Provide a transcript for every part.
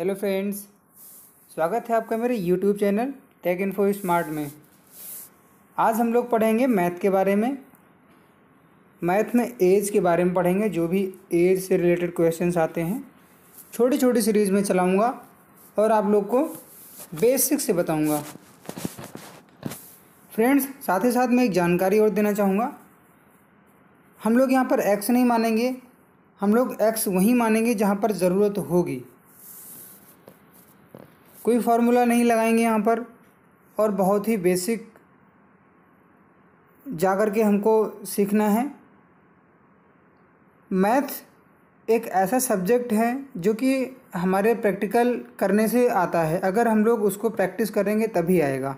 hello friends स्वागत है आपका मेरे YouTube channel tech info smart में आज हम लोग पढ़ेंगे मैथ के बारे में मैथ में एज के बारे में पढ़ेंगे जो भी एज से रिलेटेड क्वेश्चंस आते हैं छोटी छोटी सीरीज़ में चलाऊँगा और आप लोग को बेसिक से बताऊँगा फ्रेंड्स साथ ही साथ मैं एक जानकारी और देना चाहूँगा हम लोग यहाँ पर एक्स नहीं मानेंगे हम लोग एक्स वहीं मानेंगे जहाँ पर ज़रूरत होगी कोई फार्मूला नहीं लगाएंगे यहाँ पर और बहुत ही बेसिक जा के हमको सीखना है मैथ एक ऐसा सब्जेक्ट है जो कि हमारे प्रैक्टिकल करने से आता है अगर हम लोग उसको प्रैक्टिस करेंगे तभी आएगा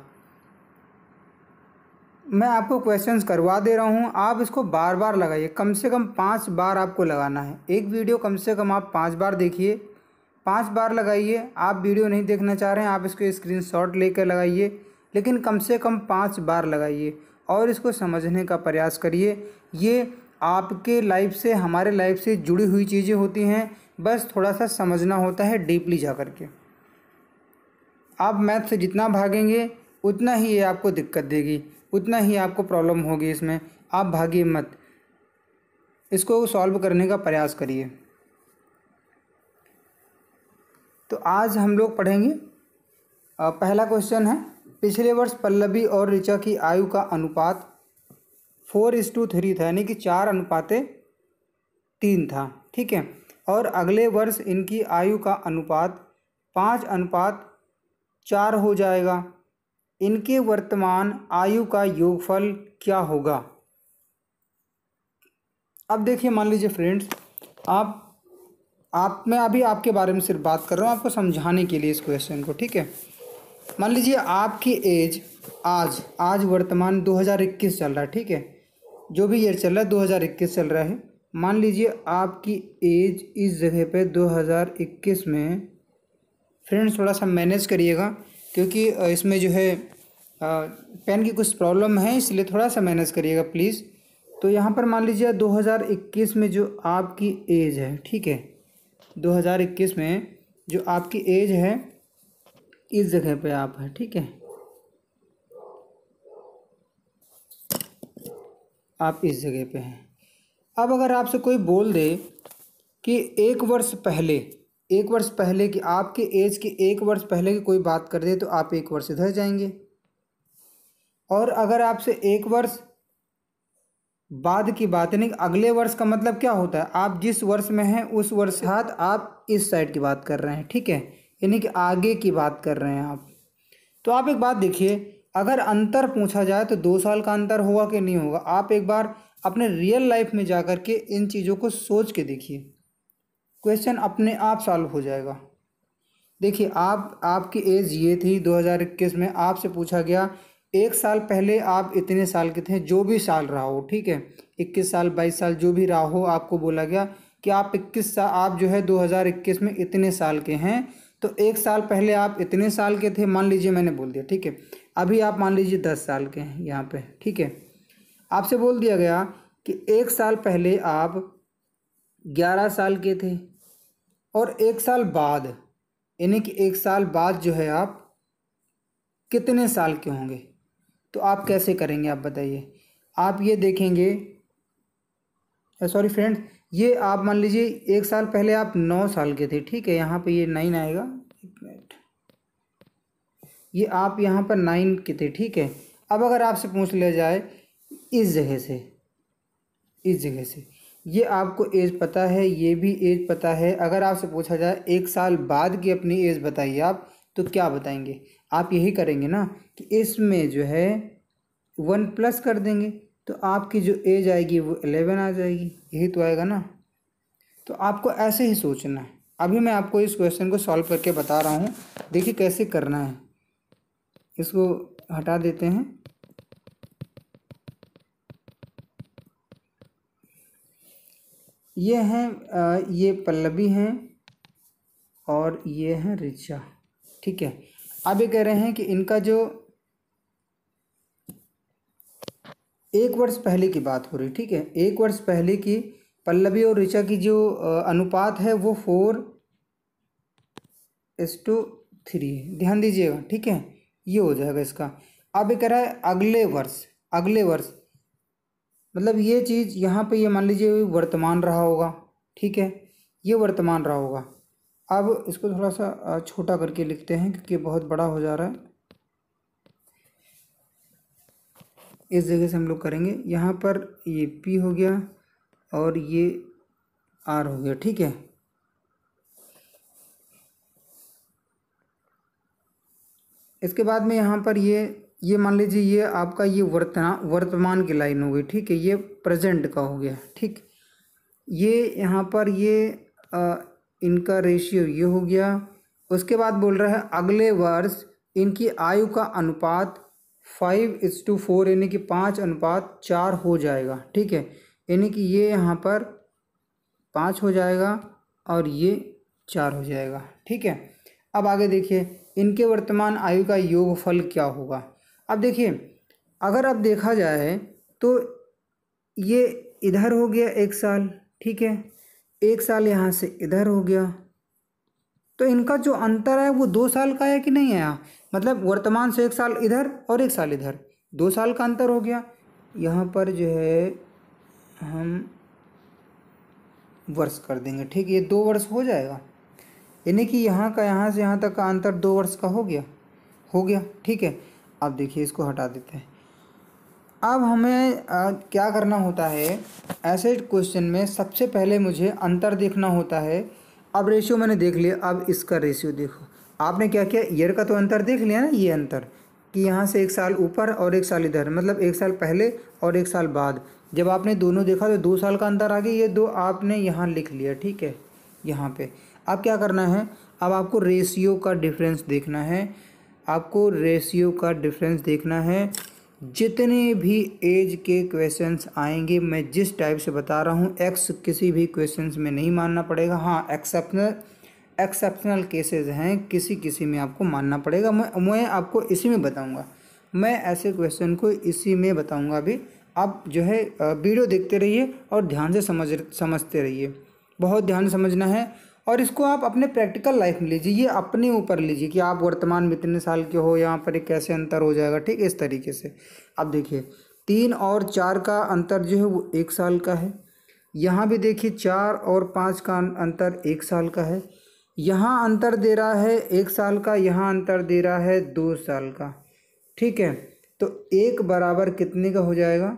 मैं आपको क्वेश्चंस करवा दे रहा हूँ आप इसको बार बार लगाइए कम से कम पाँच बार आपको लगाना है एक वीडियो कम से कम आप पाँच बार देखिए पाँच बार लगाइए आप वीडियो नहीं देखना चाह रहे हैं आप इसको स्क्रीनशॉट लेकर लगाइए लेकिन कम से कम पाँच बार लगाइए और इसको समझने का प्रयास करिए ये आपके लाइफ से हमारे लाइफ से जुड़ी हुई चीज़ें होती हैं बस थोड़ा सा समझना होता है डीपली जा कर के आप मैथ से जितना भागेंगे उतना ही ये आपको दिक्कत देगी उतना ही आपको प्रॉब्लम होगी इसमें आप भागिए मत इसको सॉल्व करने का प्रयास करिए तो आज हम लोग पढ़ेंगे पहला क्वेश्चन है पिछले वर्ष पल्लवी और ऋचा की आयु का अनुपात फोर इस टू थ्री था यानी कि चार अनुपातें तीन था ठीक है और अगले वर्ष इनकी आयु का अनुपात पाँच अनुपात चार हो जाएगा इनके वर्तमान आयु का योगफल क्या होगा अब देखिए मान लीजिए फ्रेंड्स आप आप मैं अभी आपके बारे में सिर्फ बात कर रहा हूँ आपको समझाने के लिए इस क्वेश्चन को ठीक है मान लीजिए आपकी एज आज आज वर्तमान 2021 चल रहा है ठीक है जो भी ईयर चल रहा है 2021 चल रहा है मान लीजिए आपकी एज इस जगह पे 2021 में फ्रेंड्स थोड़ा सा मैनेज करिएगा क्योंकि इसमें जो है पेन की कुछ प्रॉब्लम है इसलिए थोड़ा सा मैनेज करिएगा प्लीज़ तो यहाँ पर मान लीजिए 2021 में जो आपकी एज है ठीक है 2021 में जो आपकी एज है इस जगह पे आप है ठीक है आप इस जगह पे हैं अब अगर आपसे कोई बोल दे कि एक वर्ष पहले एक वर्ष पहले की आपके एज के एक वर्ष पहले की कोई बात कर दे तो आप एक वर्ष इधर जाएंगे और अगर आपसे एक वर्ष बाद की बात यानी अगले वर्ष का मतलब क्या होता है आप जिस वर्ष में हैं उस वर्ष साथ आप इस साइड की बात कर रहे हैं ठीक है यानी कि आगे की बात कर रहे हैं आप तो आप एक बात देखिए अगर अंतर पूछा जाए तो दो साल का अंतर होगा कि नहीं होगा आप एक बार अपने रियल लाइफ में जा कर के इन चीज़ों को सोच के देखिए क्वेश्चन अपने आप सॉल्व हो जाएगा देखिए आप आपकी एज ये थी 2021 में आपसे पूछा गया एक साल पहले आप इतने साल के थे जो भी साल रहा हो ठीक है इक्कीस साल बाईस साल जो भी रहा हो आपको बोला गया कि आप इक्कीस साल आप जो है 2021 में इतने साल के हैं तो एक साल पहले आप इतने साल के थे मान लीजिए मैंने बोल दिया ठीक है अभी आप मान लीजिए दस साल के हैं यहाँ पे ठीक है आपसे बोल दिया गया कि एक साल पहले आप ग्यारह साल के थे और एक साल बाद यानी कि एक साल बाद जो है आप कितने साल के होंगे तो आप कैसे करेंगे आप बताइए आप ये देखेंगे सॉरी फ्रेंड ये आप मान लीजिए एक साल पहले आप नौ साल के थे ठीक है यहाँ पे ये नाइन आएगा एक मिनट ये आप यहाँ पर नाइन के थे ठीक है अब अगर आपसे पूछ लिया जाए इस जगह से इस जगह से ये आपको एज पता है ये भी एज पता है अगर आपसे पूछा जाए एक साल बाद की अपनी एज बताइए आप तो क्या बताएंगे आप यही करेंगे ना कि इसमें जो है वन प्लस कर देंगे तो आपकी जो एज आएगी वो एलेवन आ जाएगी यही तो आएगा ना तो आपको ऐसे ही सोचना है अभी मैं आपको इस क्वेश्चन को सॉल्व करके बता रहा हूँ देखिए कैसे करना है इसको हटा देते हैं ये हैं ये पल्लवी हैं और ये हैं रिचा ठीक है अब ये कह रहे हैं कि इनका जो एक वर्ष पहले की बात हो रही ठीक है एक वर्ष पहले की पल्लवी और ऋचा की जो अनुपात है वो फोर एस टू थ्री ध्यान दीजिएगा ठीक है ये हो जाएगा इसका अब ये कह रहा है अगले वर्ष अगले वर्ष मतलब ये चीज़ यहाँ पे ये मान लीजिए वर्तमान रहा होगा ठीक है ये वर्तमान रहा होगा अब इसको थोड़ा सा छोटा करके लिखते हैं क्योंकि बहुत बड़ा हो जा रहा है इस जगह से हम लोग करेंगे यहाँ पर ये पी हो गया और ये आर हो गया ठीक है इसके बाद में यहाँ पर ये ये मान लीजिए ये आपका ये वर्तना वर्तमान की लाइन हो गई ठीक है ये प्रेजेंट का हो गया ठीक ये यहाँ पर ये आ, इनका रेशियो ये हो गया उसके बाद बोल रहा है अगले वर्ष इनकी आयु का अनुपात फाइव इस टू फोर यानी कि पाँच अनुपात चार हो जाएगा ठीक है यानी कि ये यहाँ पर पाँच हो जाएगा और ये चार हो जाएगा ठीक है अब आगे देखिए इनके वर्तमान आयु का योगफल क्या होगा अब देखिए अगर अब देखा जाए तो ये इधर हो गया एक साल ठीक है एक साल यहाँ से इधर हो गया तो इनका जो अंतर है वो दो साल का है कि नहीं है मतलब वर्तमान से एक साल इधर और एक साल इधर दो साल का अंतर हो गया यहाँ पर जो है हम वर्ष कर देंगे ठीक ये दो वर्ष हो जाएगा यानी कि यहाँ का यहाँ से यहाँ तक का अंतर दो वर्ष का हो गया हो गया ठीक है अब देखिए इसको हटा देते हैं अब हमें आ, क्या करना होता है ऐसे क्वेश्चन में सबसे पहले मुझे अंतर देखना होता है अब रेशियो मैंने देख लिया अब इसका रेशियो देखो आपने क्या किया ईयर का तो अंतर देख लिया ना ये अंतर कि यहाँ से एक साल ऊपर और एक साल इधर मतलब एक साल पहले और एक साल बाद जब आपने दोनों देखा तो दो साल का अंतर आ गया ये दो आपने यहाँ लिख लिया ठीक है यहाँ पे अब क्या करना है अब आपको रेशियो का डिफरेंस देखना है आपको रेशियो का डिफरेंस देखना है जितने भी एज के क्वेश्चंस आएंगे मैं जिस टाइप से बता रहा हूँ एक्स किसी भी क्वेश्चंस में नहीं मानना पड़ेगा हाँ एक्सेप्शनल एक्सेप्शनल केसेस हैं किसी किसी में आपको मानना पड़ेगा मैं मैं आपको इसी में बताऊँगा मैं ऐसे क्वेश्चन को इसी में बताऊँगा अभी आप जो है वीडियो देखते रहिए और ध्यान से समझ समझते रहिए बहुत ध्यान समझना है और इसको आप अपने प्रैक्टिकल लाइफ में लीजिए ये अपने ऊपर लीजिए कि आप वर्तमान में इतने साल के हो यहाँ पर एक कैसे अंतर हो जाएगा ठीक इस तरीके से अब देखिए तीन और चार का अंतर जो है वो एक साल का है यहाँ भी देखिए चार और पाँच का अं-, अंतर एक साल का है यहाँ अंतर दे रहा है एक साल का यहाँ अंतर दे रहा है दो साल का ठीक है तो एक बराबर कितने का हो जाएगा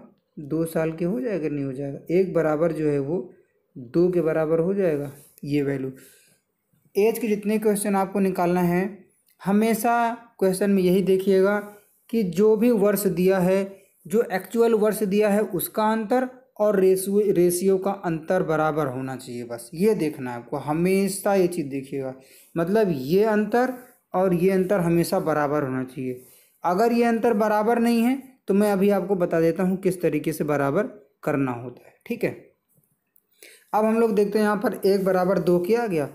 दो साल के हो जाएगा नहीं हो जाएगा एक बराबर जो है वो दो के बराबर हो जाएगा ये वैल्यू एज के जितने क्वेश्चन आपको निकालना है हमेशा क्वेश्चन में यही देखिएगा कि जो भी वर्ष दिया है जो एक्चुअल वर्ष दिया है उसका अंतर और रेशियो रेशियो का अंतर बराबर होना चाहिए बस ये देखना है आपको हमेशा ये चीज़ देखिएगा मतलब ये अंतर और ये अंतर हमेशा बराबर होना चाहिए अगर ये अंतर बराबर नहीं है तो मैं अभी आपको बता देता हूँ किस तरीके से बराबर करना होता है ठीक है अब हम लोग देखते हैं यहाँ पर एक बराबर दो किया गया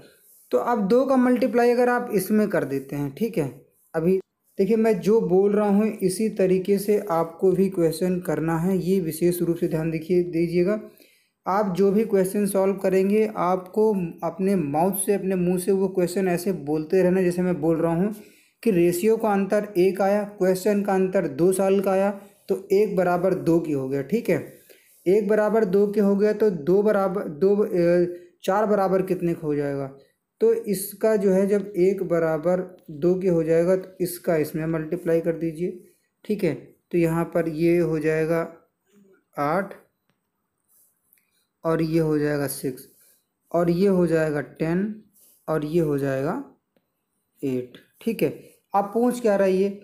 तो अब दो का मल्टीप्लाई अगर आप इसमें कर देते हैं ठीक है अभी देखिए मैं जो बोल रहा हूँ इसी तरीके से आपको भी क्वेश्चन करना है ये विशेष रूप से ध्यान दिखिए दीजिएगा आप जो भी क्वेश्चन सॉल्व करेंगे आपको अपने माउथ से अपने मुंह से वो क्वेश्चन ऐसे बोलते रहना जैसे मैं बोल रहा हूँ कि रेशियो का अंतर एक आया क्वेश्चन का अंतर दो साल का आया तो एक बराबर दो की हो गया ठीक है एक बराबर दो के हो गया तो दो बराबर दो चार बराबर कितने का हो जाएगा तो इसका जो है जब एक बराबर दो के हो जाएगा तो इसका इसमें मल्टीप्लाई कर दीजिए ठीक है तो यहाँ पर ये हो जाएगा आठ और ये हो जाएगा सिक्स और ये हो जाएगा टेन और ये हो जाएगा एट ठीक है आप पूछ क्या रही है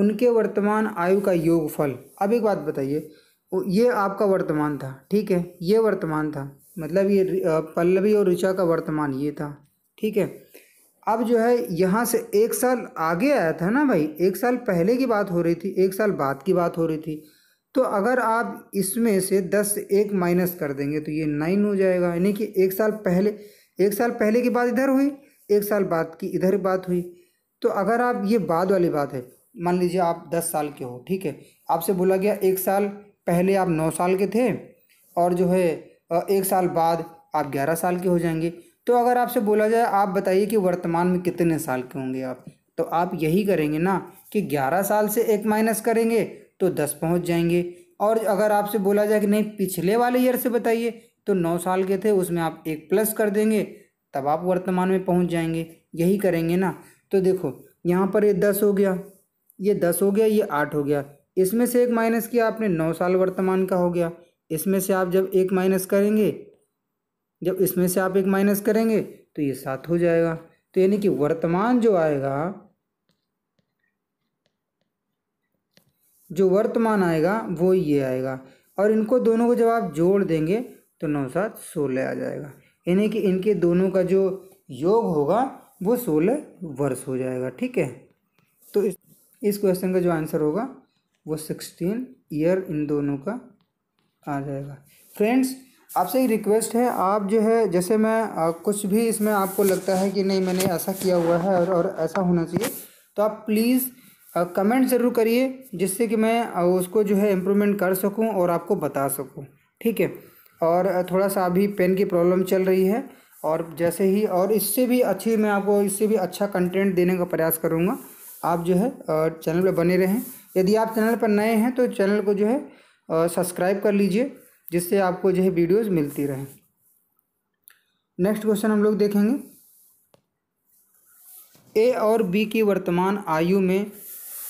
उनके वर्तमान आयु का योगफल अब एक बात बताइए ये आपका वर्तमान था ठीक है ये वर्तमान था मतलब ये पल्लवी और ऋचा का वर्तमान ये था ठीक है अब जो है यहाँ से एक साल आगे आया था ना भाई एक साल पहले की बात हो रही थी एक साल बाद की बात हो रही थी तो अगर आप इसमें से दस से एक माइनस कर देंगे तो ये नाइन हो जाएगा यानी कि एक साल पहले एक साल पहले की बात इधर हुई एक साल बाद की इधर बात हुई तो अगर आप ये बाद वाली बात है मान लीजिए आप दस साल के हो ठीक है आपसे बोला गया एक साल पहले आप नौ साल के थे और जो है एक साल बाद आप ग्यारह साल के हो जाएंगे तो अगर आपसे बोला जाए आप बताइए कि वर्तमान में कितने साल के होंगे आप तो आप यही करेंगे ना कि ग्यारह साल से एक माइनस करेंगे तो दस पहुंच जाएंगे और अगर आपसे बोला जाए कि नहीं पिछले वाले ईयर से बताइए तो नौ साल के थे उसमें आप एक प्लस कर देंगे तब आप वर्तमान में पहुंच जाएंगे यही करेंगे ना तो देखो यहाँ पर ये दस हो गया ये दस हो गया ये आठ हो गया इसमें से एक माइनस किया आपने नौ साल वर्तमान का हो गया इसमें से आप जब एक माइनस करेंगे जब इसमें से आप एक माइनस करेंगे तो ये सात हो जाएगा तो यानी कि वर्तमान जो आएगा जो वर्तमान आएगा वो ये आएगा और इनको दोनों को जब आप जोड़ देंगे तो नौ सात सोलह आ जाएगा यानी कि इनके दोनों का जो योग होगा वो सोलह वर्ष हो जाएगा ठीक है तो इस इस क्वेश्चन का जो आंसर होगा वो सिक्सटीन ईयर इन दोनों का आ जाएगा फ्रेंड्स आपसे एक रिक्वेस्ट है आप जो है जैसे मैं आ, कुछ भी इसमें आपको लगता है कि नहीं मैंने ऐसा किया हुआ है और, और ऐसा होना चाहिए तो आप प्लीज़ कमेंट ज़रूर करिए जिससे कि मैं उसको जो है इम्प्रूवमेंट कर सकूं और आपको बता सकूं ठीक है और थोड़ा सा अभी पेन की प्रॉब्लम चल रही है और जैसे ही और इससे भी अच्छी मैं आपको इससे भी अच्छा कंटेंट देने का प्रयास करूँगा आप जो है चैनल पर बने रहें यदि आप चैनल पर नए हैं तो चैनल को जो है सब्सक्राइब कर लीजिए जिससे आपको जो है वीडियोज़ मिलती रहें नेक्स्ट क्वेश्चन हम लोग देखेंगे ए और बी की वर्तमान आयु में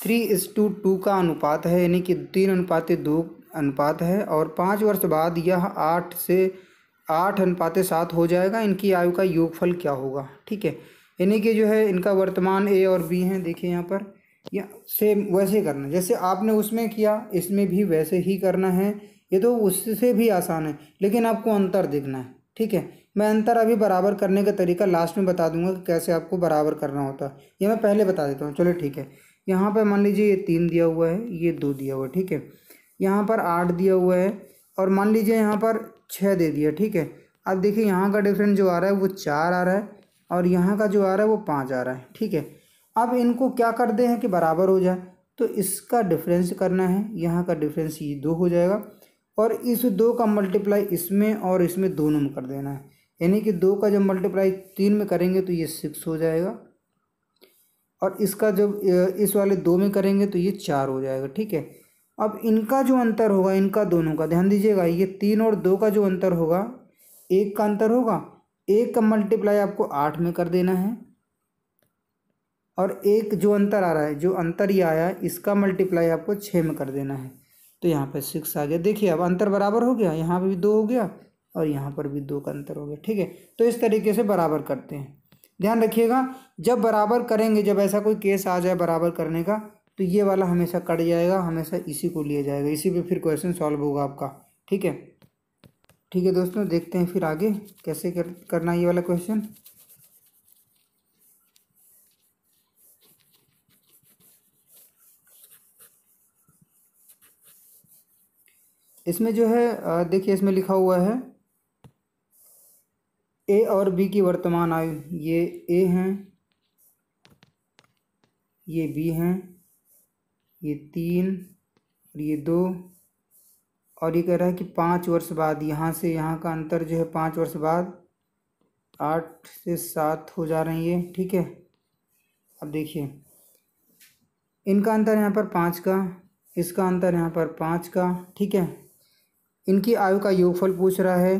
थ्री इस टू टू का अनुपात है यानी कि तीन अनुपात दो अनुपात है और पाँच वर्ष बाद यह आठ से आठ अनुपात सात हो जाएगा इनकी आयु का योगफल क्या होगा ठीक है यानी कि जो है इनका वर्तमान ए और बी हैं देखिए यहाँ पर या सेम वैसे ही करना जैसे आपने उसमें किया इसमें भी वैसे ही करना है ये तो उससे भी आसान है लेकिन आपको अंतर देखना है ठीक है मैं अंतर अभी बराबर करने का तरीका लास्ट में बता दूंगा कि कैसे आपको बराबर करना होता है ये मैं पहले बता देता हूँ चलो ठीक है यहाँ पर मान लीजिए ये तीन दिया हुआ है ये दो दिया हुआ है ठीक है यहाँ पर आठ दिया हुआ है और मान लीजिए यहाँ पर छः दे दिया ठीक है अब देखिए यहाँ का डिफरेंस जो आ रहा है वो चार आ रहा है और यहाँ का जो आ रहा है वो पाँच आ रहा है ठीक है अब इनको क्या कर दे हैं कि बराबर हो जाए तो इसका डिफरेंस करना है यहाँ का डिफरेंस ये दो हो जाएगा और इस दो का मल्टीप्लाई इसमें और इसमें दोनों में कर देना है यानी कि दो का जब मल्टीप्लाई तीन में करेंगे तो ये सिक्स हो जाएगा और इसका जब इस वाले दो में करेंगे तो ये चार हो जाएगा ठीक है अब इनका जो अंतर होगा इनका दोनों का ध्यान दीजिएगा ये तीन और दो का जो अंतर होगा एक का अंतर होगा एक का मल्टीप्लाई आपको आठ में कर देना है और एक जो अंतर आ रहा है जो अंतर ये आया है इसका मल्टीप्लाई आपको छः में कर देना है तो यहाँ पर सिक्स आ गया देखिए अब अंतर बराबर हो गया यहाँ पर भी दो हो गया और यहाँ पर भी दो का अंतर हो गया ठीक है तो इस तरीके से बराबर करते हैं ध्यान रखिएगा जब बराबर करेंगे जब ऐसा कोई केस आ जाए बराबर करने का तो ये वाला हमेशा कट जाएगा हमेशा इसी को लिया जाएगा इसी पे फिर क्वेश्चन सॉल्व होगा आपका ठीक है ठीक है दोस्तों देखते हैं फिर आगे कैसे कर, करना ये वाला क्वेश्चन इसमें जो है देखिए इसमें लिखा हुआ है ए और बी की वर्तमान आयु ये ए हैं ये बी हैं ये तीन और ये दो और ये कह रहा है कि पाँच वर्ष बाद यहाँ से यहाँ का अंतर जो है पाँच वर्ष बाद आठ से सात हो जा रहे हैं ये ठीक है अब देखिए इनका अंतर यहाँ पर पाँच का इसका अंतर यहाँ पर पाँच का ठीक है इनकी आयु का योगफल पूछ रहा है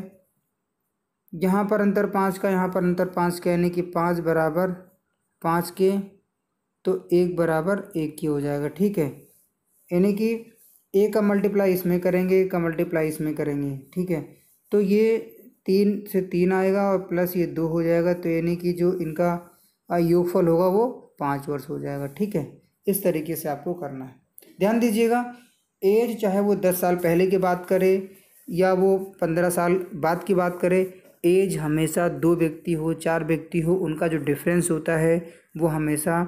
यहाँ पर अंतर पाँच का यहाँ पर अंतर पाँच का यानी कि पाँच बराबर पाँच के तो एक बराबर एक की हो जाएगा ठीक है यानी कि एक का मल्टीप्लाई इसमें करेंगे एक का मल्टीप्लाई इसमें करेंगे ठीक है तो ये तीन से तीन आएगा और प्लस ये दो हो जाएगा तो यानी कि जो इनका योगफल होगा वो पाँच वर्ष हो जाएगा ठीक है इस तरीके से आपको करना है ध्यान दीजिएगा एज चाहे वो दस साल पहले की बात करे या वो पंद्रह साल बाद की बात करे एज हमेशा दो व्यक्ति हो चार व्यक्ति हो उनका जो डिफरेंस होता है वो हमेशा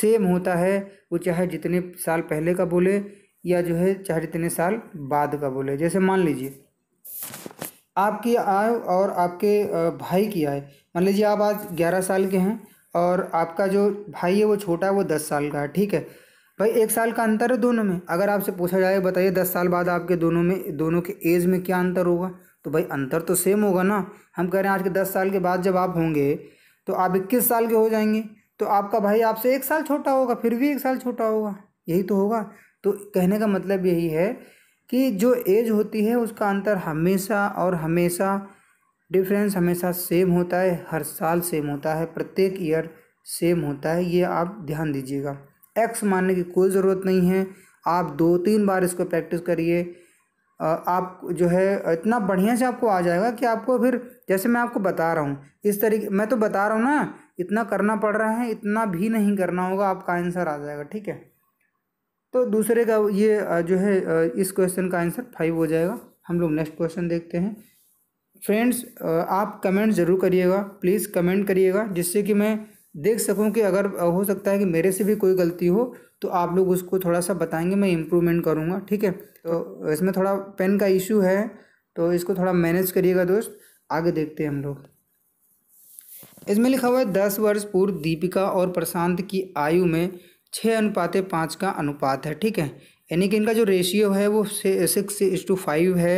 सेम होता है वो चाहे जितने साल पहले का बोले या जो है चाहे जितने साल बाद का बोले जैसे मान लीजिए आपकी आय और आपके भाई की आय मान लीजिए आप आज ग्यारह साल के हैं और आपका जो भाई है वो छोटा है वो दस साल का है ठीक है भाई एक साल का अंतर है दोनों में अगर आपसे पूछा जाए बताइए दस साल बाद आपके दोनों में दोनों के एज में क्या अंतर होगा तो भाई अंतर तो सेम होगा ना हम कह रहे हैं आज के दस साल के बाद जब आप होंगे तो आप इक्कीस साल के हो जाएंगे तो आपका भाई आपसे एक साल छोटा होगा फिर भी एक साल छोटा होगा यही तो होगा तो कहने का मतलब यही है कि जो एज होती है उसका अंतर हमेशा और हमेशा डिफरेंस हमेशा सेम होता है हर साल सेम होता है प्रत्येक ईयर सेम होता है ये आप ध्यान दीजिएगा एक्स मानने की कोई ज़रूरत नहीं है आप दो तीन बार इसको प्रैक्टिस करिए आप जो है इतना बढ़िया से आपको आ जाएगा कि आपको फिर जैसे मैं आपको बता रहा हूँ इस तरीके मैं तो बता रहा हूँ ना इतना करना पड़ रहा है इतना भी नहीं करना होगा आपका आंसर आ जाएगा ठीक है तो दूसरे का ये जो है इस क्वेश्चन का आंसर फाइव हो जाएगा हम लोग नेक्स्ट क्वेश्चन देखते हैं फ्रेंड्स आप कमेंट ज़रूर करिएगा प्लीज़ कमेंट करिएगा जिससे कि मैं देख सकूं कि अगर हो सकता है कि मेरे से भी कोई गलती हो तो आप लोग उसको थोड़ा सा बताएंगे मैं इम्प्रूवमेंट करूँगा ठीक है तो, तो इसमें थोड़ा पेन का इशू है तो इसको थोड़ा मैनेज करिएगा दोस्त आगे देखते हैं हम लोग इसमें लिखा हुआ है दस वर्ष पूर्व दीपिका और प्रशांत की आयु में छः अनुपात पाँच का अनुपात है ठीक है यानी कि इनका जो रेशियो है वो सिक्स टू फाइव है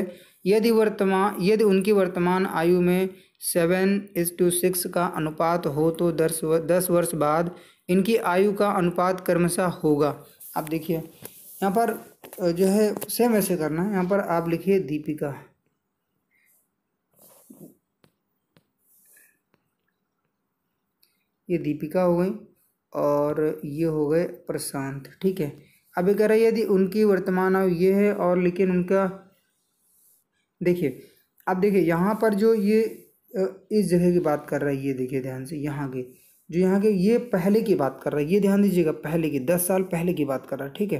यदि वर्तमान यदि उनकी वर्तमान आयु में सेवन इज टू सिक्स का अनुपात हो तो दस दस वर्ष बाद इनकी आयु का अनुपात क्रमशः होगा आप देखिए यहाँ पर जो है सेम ऐसे करना है यहाँ पर आप लिखिए दीपिका ये दीपिका हो गई और ये हो गए प्रशांत ठीक है अब ये कह रहा है यदि उनकी वर्तमान आयु ये है और लेकिन उनका देखिए अब देखिए यहाँ पर जो ये इस जगह की बात कर रहा है ये देखिए ध्यान से यहाँ के जो यहाँ के ये पहले की बात कर रहा है ये ध्यान दीजिएगा पहले की दस साल पहले की बात कर रहा है ठीक है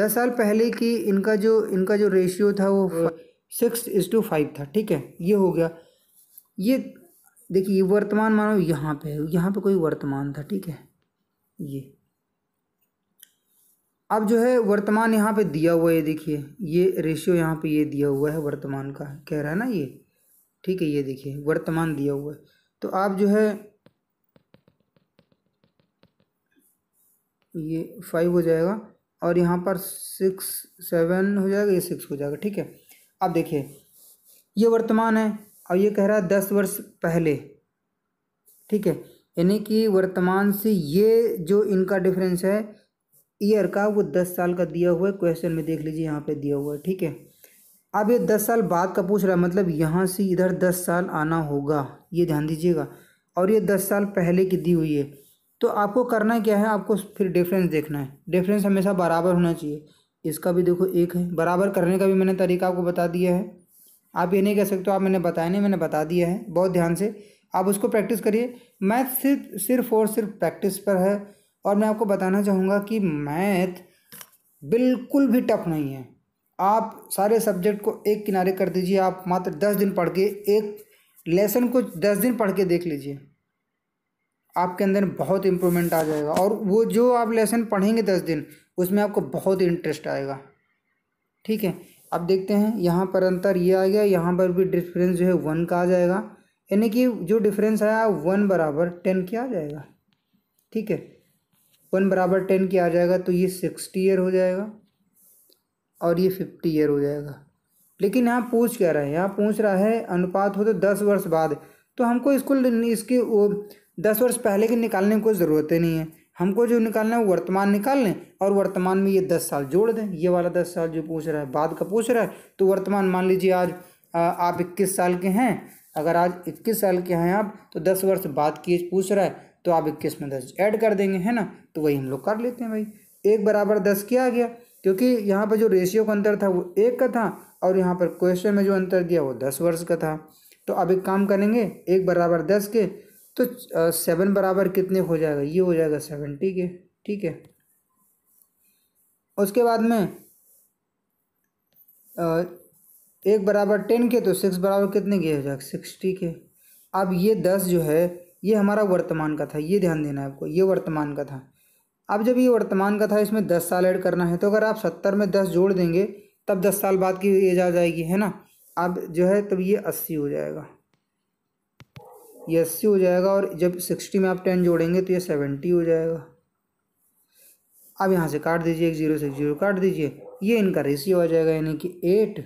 दस साल पहले की इनका जो इनका जो रेशियो था वो सिक्स इज टू फाइव था ठीक है ये हो गया ये देखिए ये वर्तमान मानो यहाँ पे है यहाँ पे कोई वर्तमान था ठीक है ये अब जो है वर्तमान यहाँ पे दिया हुआ है देखिए ये रेशियो यहाँ पे ये दिया हुआ है वर्तमान का कह रहा है ना ये ठीक है ये देखिए वर्तमान दिया हुआ है तो आप जो है ये फाइव हो जाएगा और यहाँ पर सिक्स सेवन हो जाएगा ये सिक्स हो जाएगा ठीक है अब देखिए ये वर्तमान है और ये कह रहा है दस वर्ष पहले ठीक है यानी कि वर्तमान से ये जो इनका डिफरेंस है ईयर का वो दस साल का दिया हुआ है क्वेश्चन में देख लीजिए यहाँ पे दिया हुआ है ठीक है अब ये दस साल बाद का पूछ रहा है मतलब यहाँ से इधर दस साल आना होगा ये ध्यान दीजिएगा और ये दस साल पहले की दी हुई है तो आपको करना क्या है आपको फिर डिफरेंस देखना है डिफरेंस हमेशा बराबर होना चाहिए इसका भी देखो एक है बराबर करने का भी मैंने तरीका आपको बता दिया है आप ये नहीं कह सकते आप मैंने बताया नहीं मैंने बता दिया है बहुत ध्यान से आप उसको प्रैक्टिस करिए मैथ सिर्फ सिर्फ और सिर्फ प्रैक्टिस पर है और मैं आपको बताना चाहूँगा कि मैथ बिल्कुल भी टफ नहीं है आप सारे सब्जेक्ट को एक किनारे कर दीजिए आप मात्र दस दिन पढ़ के एक लेसन को दस दिन पढ़ के देख लीजिए आपके अंदर बहुत इम्प्रूवमेंट आ जाएगा और वो जो आप लेसन पढ़ेंगे दस दिन उसमें आपको बहुत इंटरेस्ट आएगा ठीक है अब देखते हैं यहाँ पर अंतर ये आ गया यहाँ पर भी डिफरेंस जो है वन का आ जाएगा यानी कि जो डिफरेंस आया वन बराबर टेन की आ जाएगा ठीक है वन बराबर टेन की आ जाएगा तो ये सिक्सटी ईयर हो जाएगा और ये फिफ्टी ईयर हो जाएगा लेकिन यहाँ पूछ क्या रहा है यहाँ पूछ रहा है अनुपात हो तो दस वर्ष बाद तो हमको इसको इसके वो दस वर्ष पहले के निकालने की कोई ज़रूरत ही नहीं है हमको जो निकालना है वर्तमान निकाल लें और वर्तमान में ये दस साल जोड़ दें ये वाला दस साल जो पूछ रहा है बाद का पूछ रहा है तो वर्तमान मान लीजिए आज आप इक्कीस साल के हैं अगर आज इक्कीस साल के हैं आप तो दस वर्ष बाद की एज पूछ रहा है तो आप इक्कीस में दस ऐड कर देंगे है ना तो वही हम लोग कर लेते हैं भाई एक बराबर दस किया गया क्योंकि यहाँ पर जो रेशियो का अंतर था वो एक का था और यहाँ पर क्वेश्चन में जो अंतर दिया वो दस वर्ष का था तो अब एक काम करेंगे एक बराबर दस के तो सेवन बराबर कितने हो जाएगा ये हो जाएगा सेवेंटी के ठीक है उसके बाद में एक बराबर टेन के तो सिक्स बराबर कितने के हो जाएगा सिक्सटी के अब ये दस जो है ये हमारा वर्तमान का था ये ध्यान देना है आपको ये वर्तमान का था अब जब ये वर्तमान का था इसमें दस साल ऐड करना है तो अगर आप सत्तर में दस जोड़ देंगे तब दस साल बाद की एज आ जाएगी है ना अब जो है तब ये अस्सी हो जाएगा ये अस्सी हो जाएगा और जब सिक्सटी में आप टेन जोड़ेंगे तो ये सेवेंटी हो जाएगा अब यहाँ से काट दीजिए एक जीरो से एक जीरो काट दीजिए ये इनका रेशियो आ जाएगा यानी कि एट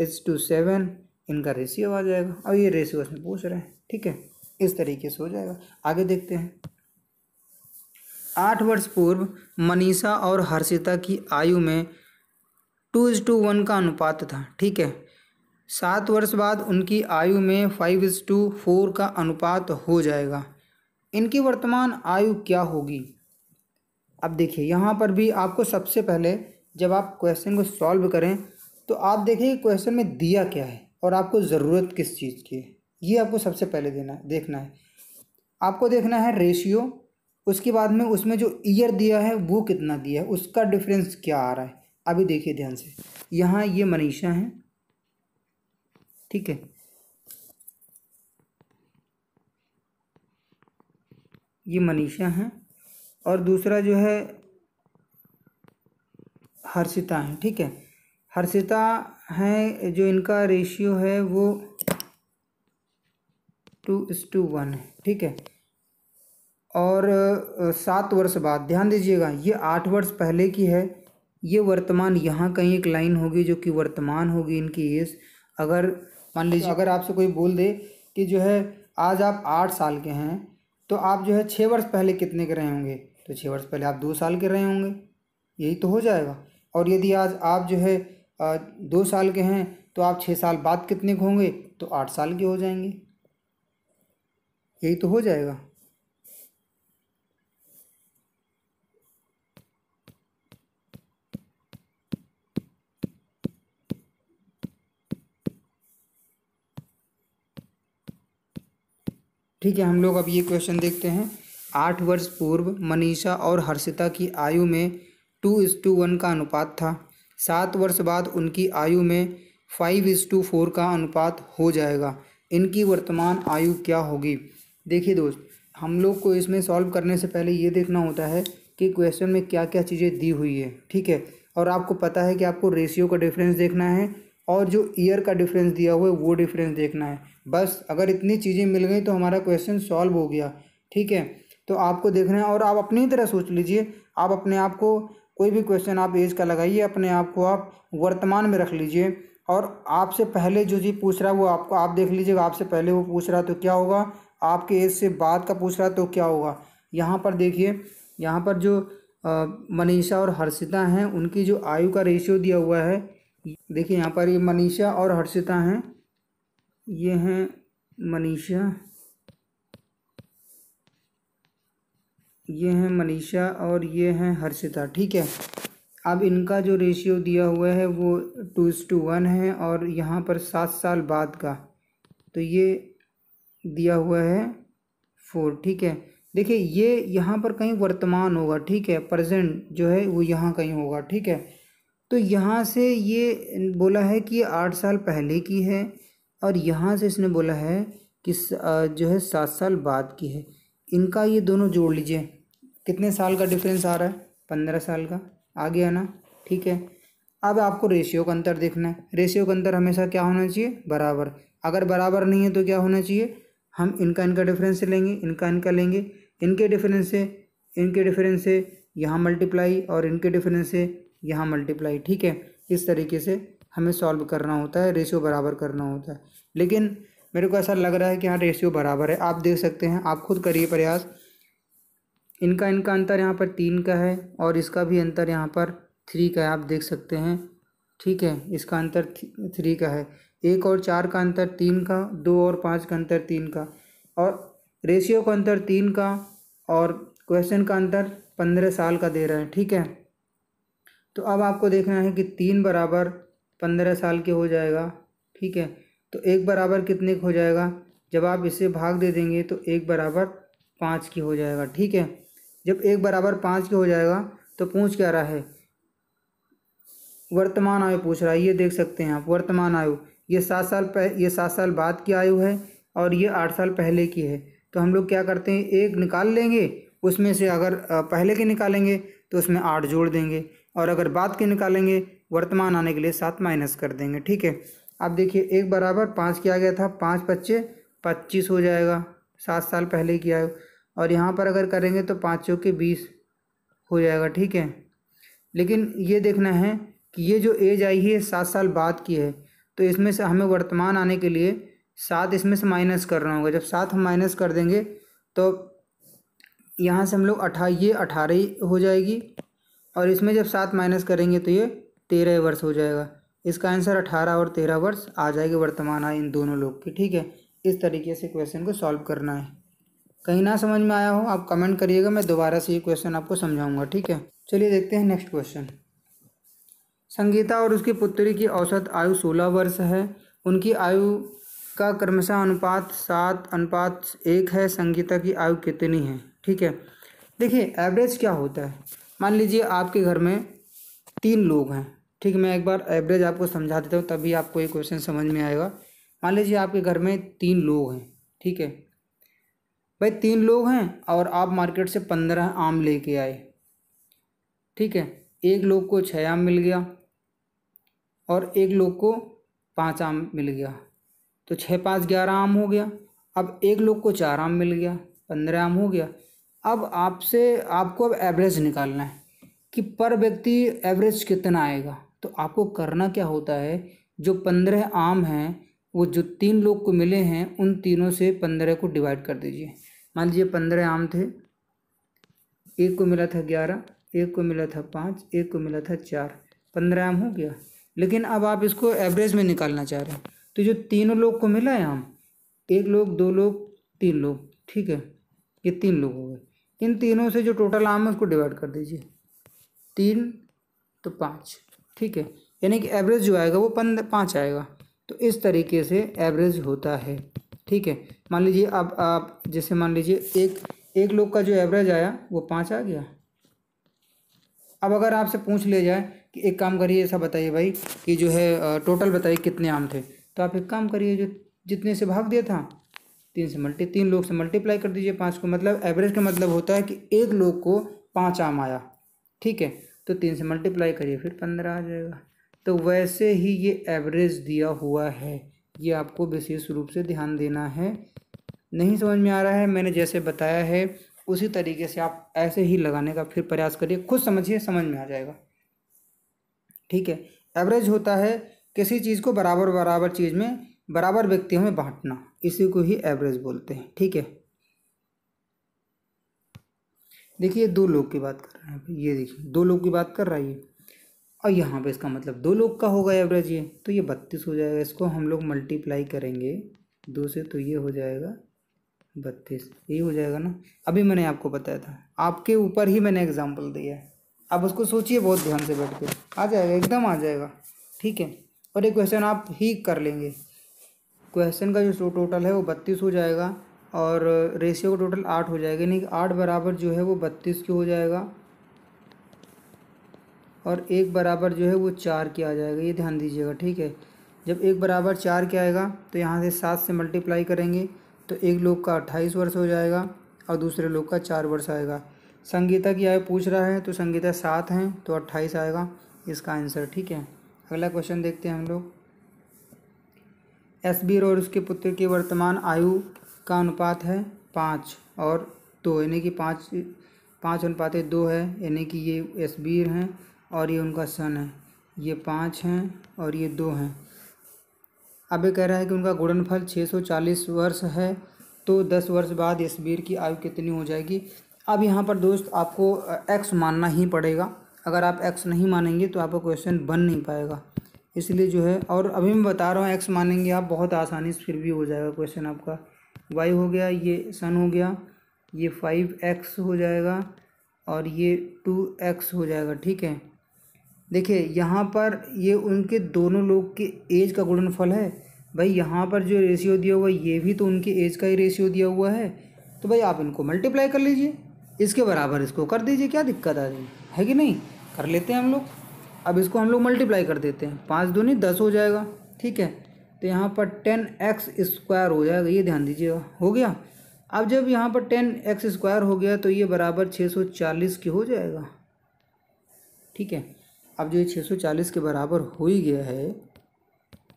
इज टू सेवन इनका रेशियो आ जाएगा और ये रेशियो इसमें पूछ रहे हैं ठीक है इस तरीके से हो जाएगा आगे देखते हैं आठ वर्ष पूर्व मनीषा और हर्षिता की आयु में टू इज टू वन का अनुपात था ठीक है सात वर्ष बाद उनकी आयु में फाइव इज टू फोर का अनुपात हो जाएगा इनकी वर्तमान आयु क्या होगी अब देखिए यहाँ पर भी आपको सबसे पहले जब आप क्वेश्चन को सॉल्व करें तो आप देखिए क्वेश्चन में दिया क्या है और आपको ज़रूरत किस चीज़ की है ये आपको सबसे पहले देना देखना है आपको देखना है रेशियो उसके बाद में उसमें जो ईयर दिया है वो कितना दिया है उसका डिफरेंस क्या आ रहा है अभी देखिए ध्यान से यहाँ ये मनीषा है ठीक है ये मनीषा है और दूसरा जो है हर्षिता है ठीक है हर्षिता है जो इनका रेशियो है वो टू इस टू वन है ठीक है और सात वर्ष बाद ध्यान दीजिएगा ये आठ वर्ष पहले की है ये वर्तमान यहाँ कहीं एक लाइन होगी जो कि वर्तमान होगी इनकी एज अगर मान लीजिए अगर आपसे कोई बोल दे कि जो है आज आप आठ साल के हैं तो आप जो है छः वर्ष पहले कितने के रहे होंगे तो छः वर्ष पहले आप दो साल के रहे होंगे यही तो हो जाएगा और यदि आज आप जो है दो साल के हैं तो आप छः साल बाद कितने के होंगे तो आठ साल के हो जाएंगे यही तो हो जाएगा ठीक है हम लोग अब ये क्वेश्चन देखते हैं आठ वर्ष पूर्व मनीषा और हर्षिता की आयु में टू इस टू वन का अनुपात था सात वर्ष बाद उनकी आयु में फाइव इस टू फोर का अनुपात हो जाएगा इनकी वर्तमान आयु क्या होगी देखिए दोस्त हम लोग को इसमें सॉल्व करने से पहले ये देखना होता है कि क्वेश्चन में क्या क्या चीज़ें दी हुई है ठीक है और आपको पता है कि आपको रेशियो का डिफरेंस देखना है और जो ईयर का डिफरेंस दिया हुआ है वो डिफरेंस देखना है बस अगर इतनी चीज़ें मिल गई तो हमारा क्वेश्चन सॉल्व हो गया ठीक है तो आपको देखना है और आप अपनी तरह सोच लीजिए आप अपने आप को कोई भी क्वेश्चन आप एज का लगाइए अपने आप को आप वर्तमान में रख लीजिए और आपसे पहले जो जी पूछ रहा है वो आपको आप देख लीजिएगा आपसे पहले वो पूछ रहा तो क्या होगा आपके एज से बाद का पूछ रहा तो क्या होगा यहाँ पर देखिए यहाँ पर जो मनीषा और हर्षिता हैं उनकी जो आयु का रेशियो दिया हुआ है देखिए यहाँ पर ये मनीषा और हर्षिता हैं ये हैं मनीषा ये हैं मनीषा और ये हैं हर्षिता ठीक है अब इनका जो रेशियो दिया हुआ है वो टू इस टू वन है और यहाँ पर सात साल बाद का तो ये दिया हुआ है फोर ठीक है देखिए ये यहाँ पर कहीं वर्तमान होगा ठीक है प्रेजेंट जो है वो यहाँ कहीं होगा ठीक है तो यहाँ से ये बोला है कि आठ साल पहले की है और यहाँ से इसने बोला है कि जो है सात साल बाद की है इनका ये दोनों जोड़ लीजिए कितने साल का डिफरेंस आ रहा है पंद्रह साल का आ गया ना ठीक है अब आपको रेशियो का अंतर देखना है रेशियो का अंतर हमेशा क्या होना चाहिए बराबर अगर बराबर नहीं है तो क्या होना चाहिए हम इनका इनका डिफरेंस लेंगे इनका इनका लेंगे इनके डिफरेंस से इनके डिफरेंस से यहाँ मल्टीप्लाई और इनके डिफरेंस से यहाँ मल्टीप्लाई ठीक है इस तरीके से हमें सॉल्व करना होता है रेशियो बराबर करना होता है लेकिन मेरे को ऐसा लग रहा है कि यहाँ रेशियो बराबर है आप देख सकते हैं आप खुद करिए प्रयास इनका इनका अंतर यहाँ पर तीन का है और इसका भी अंतर यहाँ पर थ्री का है आप देख सकते हैं ठीक है इसका अंतर थ्री का है एक और चार का अंतर तीन का दो और पाँच का अंतर तीन का और रेशियो का अंतर तीन का और क्वेश्चन का अंतर पंद्रह साल का दे रहा है ठीक है तो अब आपको देखना है कि तीन बराबर पंद्रह साल के हो जाएगा ठीक है तो एक बराबर कितने का हो जाएगा जब आप इसे भाग दे देंगे तो एक बराबर पाँच की हो जाएगा ठीक है जब एक बराबर पाँच की हो जाएगा तो पूछ क्या रहा है वर्तमान आयु पूछ रहा है ये देख सकते हैं आप वर्तमान आयु ये सात साल पह ये सात साल बाद की आयु है और ये आठ साल पहले की है तो हम लोग क्या करते हैं एक निकाल लेंगे उसमें से अगर पहले के निकालेंगे तो उसमें आठ जोड़ देंगे और अगर बाद के निकालेंगे वर्तमान आने के लिए सात माइनस कर देंगे ठीक है अब देखिए एक बराबर पाँच किया गया था पाँच पच्चे पच्चीस हो जाएगा सात साल पहले किया और यहाँ पर अगर करेंगे तो पाँच चौके बीस हो जाएगा ठीक है लेकिन ये देखना है कि ये जो एज आई है सात साल बाद की है तो इसमें से हमें वर्तमान आने के लिए सात इसमें से माइनस करना होगा जब सात हम माइनस कर देंगे तो यहाँ से हम लोग अठा ये अठारह हो जाएगी और इसमें जब सात माइनस करेंगे तो ये तेरह वर्ष हो जाएगा इसका आंसर अठारह और तेरह वर्ष आ जाएगी वर्तमान आय इन दोनों लोग की ठीक है इस तरीके से क्वेश्चन को सॉल्व करना है कहीं ना समझ में आया हो आप कमेंट करिएगा मैं दोबारा से ये क्वेश्चन आपको समझाऊंगा ठीक है चलिए देखते हैं नेक्स्ट क्वेश्चन संगीता और उसकी पुत्री की औसत आयु सोलह वर्ष है उनकी आयु का क्रमशः अनुपात सात अनुपात एक है संगीता की आयु कितनी है ठीक है देखिए एवरेज क्या होता है मान लीजिए आपके घर में तीन लोग हैं ठीक मैं एक बार एवरेज आपको समझा देता हूँ तभी आपको ये क्वेश्चन समझ में आएगा मान लीजिए आपके घर में तीन लोग हैं ठीक है भाई तीन लोग हैं और आप मार्केट से पंद्रह आम लेके आए ठीक है एक लोग को छः आम मिल गया और एक लोग को पाँच आम मिल गया तो छः पाँच ग्यारह आम हो गया अब एक लोग को चार आम मिल गया पंद्रह आम हो गया अब आपसे आपको अब एवरेज निकालना है कि पर व्यक्ति एवरेज कितना आएगा तो आपको करना क्या होता है जो पंद्रह आम हैं वो जो तीन लोग को मिले हैं उन तीनों से पंद्रह को डिवाइड कर दीजिए मान लीजिए पंद्रह आम थे एक को मिला था ग्यारह एक को मिला था पाँच एक को मिला था चार पंद्रह आम हो गया लेकिन अब आप इसको एवरेज में निकालना चाह रहे हैं तो जो तीनों लोग को मिला है आम एक लोग दो लोग तीन लोग ठीक है ये तीन लोग हो गए इन तीनों से जो टोटल आम है उसको डिवाइड कर दीजिए तीन तो पाँच ठीक है यानी कि एवरेज जो आएगा वो पंद पाँच आएगा तो इस तरीके से एवरेज होता है ठीक है मान लीजिए अब आप जैसे मान लीजिए एक एक लोग का जो एवरेज आया वो पाँच आ गया अब अगर आपसे पूछ लिया जाए कि एक काम करिए ऐसा बताइए भाई कि जो है टोटल बताइए कितने आम थे तो आप एक काम करिए जो जितने से भाग दिया था तीन से मल्टी तीन लोग से मल्टीप्लाई कर दीजिए पाँच को मतलब एवरेज का मतलब होता है कि एक लोग को पाँच आम आया ठीक है तो तीन से मल्टीप्लाई करिए फिर पंद्रह आ जाएगा तो वैसे ही ये एवरेज दिया हुआ है ये आपको विशेष रूप से ध्यान देना है नहीं समझ में आ रहा है मैंने जैसे बताया है उसी तरीके से आप ऐसे ही लगाने का फिर प्रयास करिए खुद समझिए समझ में आ जाएगा ठीक है एवरेज होता है किसी चीज़ को बराबर बराबर चीज़ में बराबर व्यक्तियों में बांटना इसी को ही एवरेज बोलते हैं ठीक है देखिए दो लोग की बात कर रहे हैं ये देखिए दो लोग की बात कर रहा है ये और यहाँ पे इसका मतलब दो लोग का होगा एवरेज ये तो ये बत्तीस हो जाएगा इसको हम लोग मल्टीप्लाई करेंगे दो से तो ये हो जाएगा बत्तीस यही हो जाएगा ना अभी मैंने आपको बताया था आपके ऊपर ही मैंने एग्जाम्पल दिया है आप उसको सोचिए बहुत ध्यान से बैठ के आ जाएगा एकदम आ जाएगा ठीक है और ये क्वेश्चन आप ही कर लेंगे क्वेश्चन का जो टोटल है वो बत्तीस हो जाएगा और रेशियो का टोटल आठ हो जाएगा यानी कि आठ बराबर जो है वो बत्तीस की हो जाएगा और एक बराबर जो है वो चार की आ जाएगा ये ध्यान दीजिएगा ठीक है जब एक बराबर चार के आएगा तो यहाँ से सात से मल्टीप्लाई करेंगे तो एक लोग का अट्ठाईस वर्ष हो जाएगा और दूसरे लोग का चार वर्ष आएगा संगीता की आयु पूछ रहा है तो संगीता सात हैं तो अट्ठाईस आएगा इसका आंसर ठीक है अगला क्वेश्चन देखते हैं हम लोग एसबीर और उसके पुत्र की वर्तमान आयु का अनुपात है पाँच और दो यानी कि पाँच पाँच अनुपात दो है यानी कि ये एसबीर हैं और ये उनका सन है ये पाँच हैं और ये दो हैं अब ये कह रहा है कि उनका गुणनफल 640 वर्ष है तो 10 वर्ष बाद एसबीर की आयु कितनी हो जाएगी अब यहाँ पर दोस्त आपको एक्स मानना ही पड़ेगा अगर आप एक्स नहीं मानेंगे तो आपका क्वेश्चन बन नहीं पाएगा इसलिए जो है और अभी मैं बता रहा हूँ एक्स मानेंगे आप बहुत आसानी से फिर भी हो जाएगा क्वेश्चन आपका वाई हो गया ये सन हो गया ये फाइव एक्स हो जाएगा और ये टू एक्स हो जाएगा ठीक है देखिए यहाँ पर ये उनके दोनों लोग के एज का गुणनफल है भाई यहाँ पर जो रेशियो दिया हुआ है ये भी तो उनके एज का ही रेशियो दिया हुआ है तो भाई आप इनको मल्टीप्लाई कर लीजिए इसके बराबर इसको कर दीजिए क्या दिक्कत आ रही है कि नहीं कर लेते हैं हम लोग अब इसको हम लोग मल्टीप्लाई कर देते हैं पाँच दूनी दस हो जाएगा ठीक है तो यहाँ पर टेन एक्स स्क्वायर हो जाएगा ये ध्यान दीजिएगा हो गया अब जब यहाँ पर टेन एक्स स्क्वायर हो गया तो ये बराबर छः सौ चालीस के हो जाएगा ठीक है अब जो ये छः सौ चालीस के बराबर हो ही गया है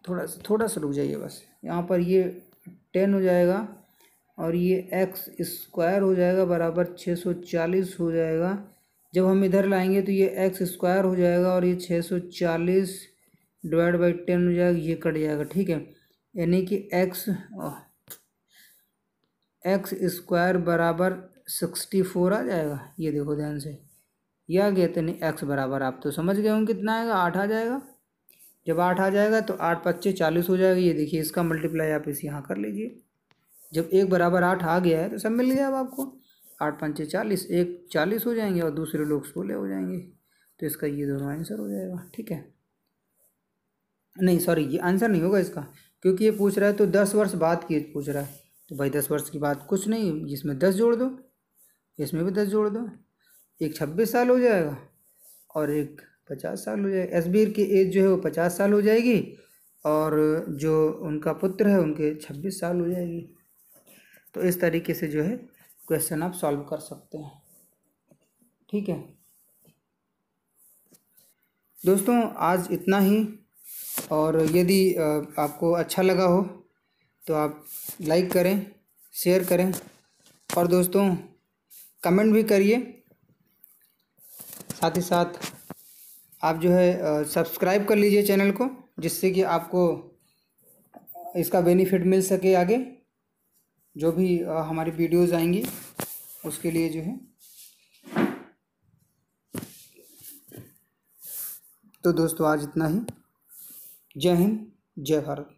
थोड़ा सा थोड़ा सा रुक जाइए बस यहाँ पर ये टेन हो जाएगा और ये एक्स स्क्वायर हो जाएगा बराबर छः सौ चालीस हो जाएगा जब हम इधर लाएंगे तो ये एक्स स्क्वायर हो जाएगा और ये छः सौ चालीस डिवाइड बाई टेन हो जाएगा ये कट जाएगा ठीक है यानी कि एक्स एक्स स्क्वायर बराबर सिक्सटी फोर आ जाएगा ये देखो ध्यान से ये आ गया तो नहीं एक्स बराबर आप तो समझ गए होंगे कितना आएगा आठ आ जाएगा जब आठ आ जाएगा तो आठ पच्चीस चालीस हो जाएगा ये देखिए इसका मल्टीप्लाई आप इस यहाँ कर लीजिए जब एक बराबर आठ आ गया है तो सब मिल गया अब आपको आठ पंचे चालीस एक चालीस हो जाएंगे और दूसरे लोग सोलह हो जाएंगे तो इसका ये दोनों आंसर हो जाएगा ठीक है नहीं सॉरी ये आंसर नहीं होगा इसका क्योंकि ये पूछ रहा है तो दस वर्ष बाद की पूछ रहा है तो भाई दस वर्ष की बात कुछ नहीं इसमें दस जोड़ दो इसमें भी दस जोड़ दो एक छब्बीस साल हो जाएगा और एक पचास साल हो जाएगा एसबीर की एज जो है वो पचास साल हो जाएगी और जो उनका पुत्र है उनके छब्बीस साल हो जाएगी तो इस तरीके से जो है क्वेश्चन आप सॉल्व कर सकते हैं ठीक है दोस्तों आज इतना ही और यदि आपको अच्छा लगा हो तो आप लाइक करें शेयर करें और दोस्तों कमेंट भी करिए साथ ही साथ आप जो है सब्सक्राइब कर लीजिए चैनल को जिससे कि आपको इसका बेनिफिट मिल सके आगे जो भी हमारी वीडियोज़ आएंगी उसके लिए जो है तो दोस्तों आज इतना ही जय हिंद जय भारत